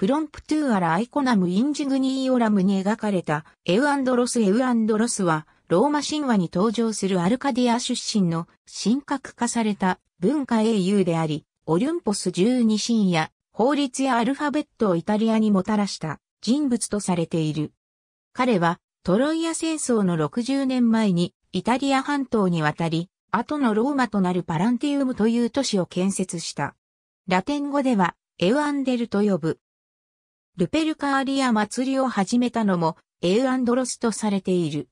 プロンプトゥーアラアイコナムインジグニーオラムに描かれたエウアンドロスエウアンドロスはローマ神話に登場するアルカディア出身の神格化された文化英雄であり、オリュンポス十二神や法律やアルファベットをイタリアにもたらした人物とされている。彼はトロイア戦争の60年前にイタリア半島に渡り、後のローマとなるパランティウムという都市を建設した。ラテン語ではエウアンデルと呼ぶルペルカーリア祭りを始めたのも、エウアンドロスとされている。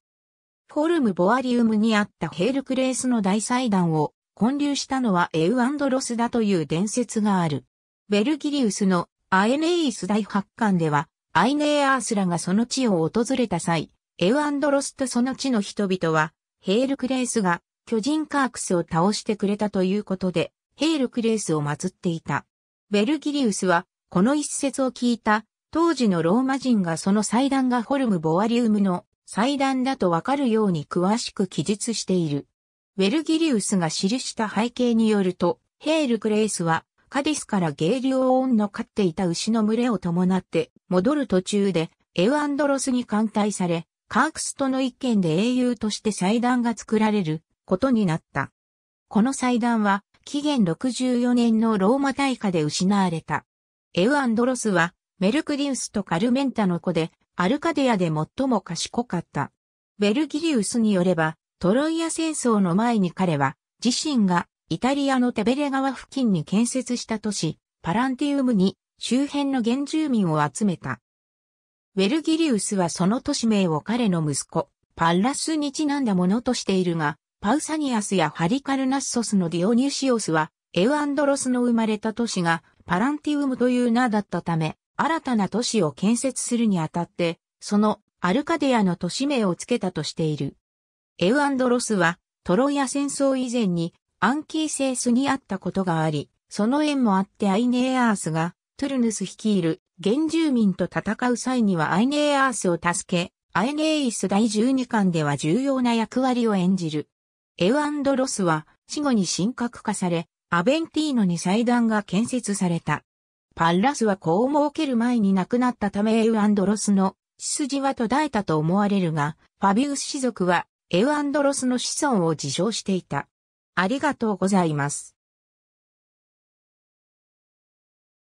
フォルムボアリウムにあったヘールクレースの大祭壇を建立したのはエウアンドロスだという伝説がある。ベルギリウスのアエネイス大発刊では、アイネーアースラがその地を訪れた際、エウアンドロスとその地の人々は、ヘールクレースが巨人カークスを倒してくれたということで、ヘールクレースを祀っていた。ベルギリウスは、この一節を聞いた当時のローマ人がその祭壇がホルム・ボアリウムの祭壇だとわかるように詳しく記述している。ウェルギリウスが記した背景によると、ヘール・クレイスはカディスからゲーリオーンの飼っていた牛の群れを伴って戻る途中でエウアンドロスに艦隊され、カークストの一件で英雄として祭壇が作られることになった。この祭壇は紀元64年のローマ大火で失われた。エウアンドロスはメルクディウスとカルメンタの子で、アルカデアで最も賢かった。ベルギリウスによれば、トロイア戦争の前に彼は、自身がイタリアのテベレ川付近に建設した都市、パランティウムに周辺の原住民を集めた。ウェルギリウスはその都市名を彼の息子、パッラスにちなんだものとしているが、パウサニアスやハリカルナッソスのディオニュシオスは、エウアンドロスの生まれた都市がパランティウムという名だったため、新たな都市を建設するにあたって、そのアルカデアの都市名を付けたとしている。エウアンドロスはトロイア戦争以前にアンキーセースにあったことがあり、その縁もあってアイネーアースがトゥルヌス率いる原住民と戦う際にはアイネーアースを助け、アイネーイス第12巻では重要な役割を演じる。エウアンドロスは死後に神格化され、アベンティーノに祭壇が建設された。パンラスは子を設ける前に亡くなったためエウアンドロスの血筋は途絶えたと思われるが、ファビウス氏族はエウアンドロスの子孫を自称していた。ありがとうございます。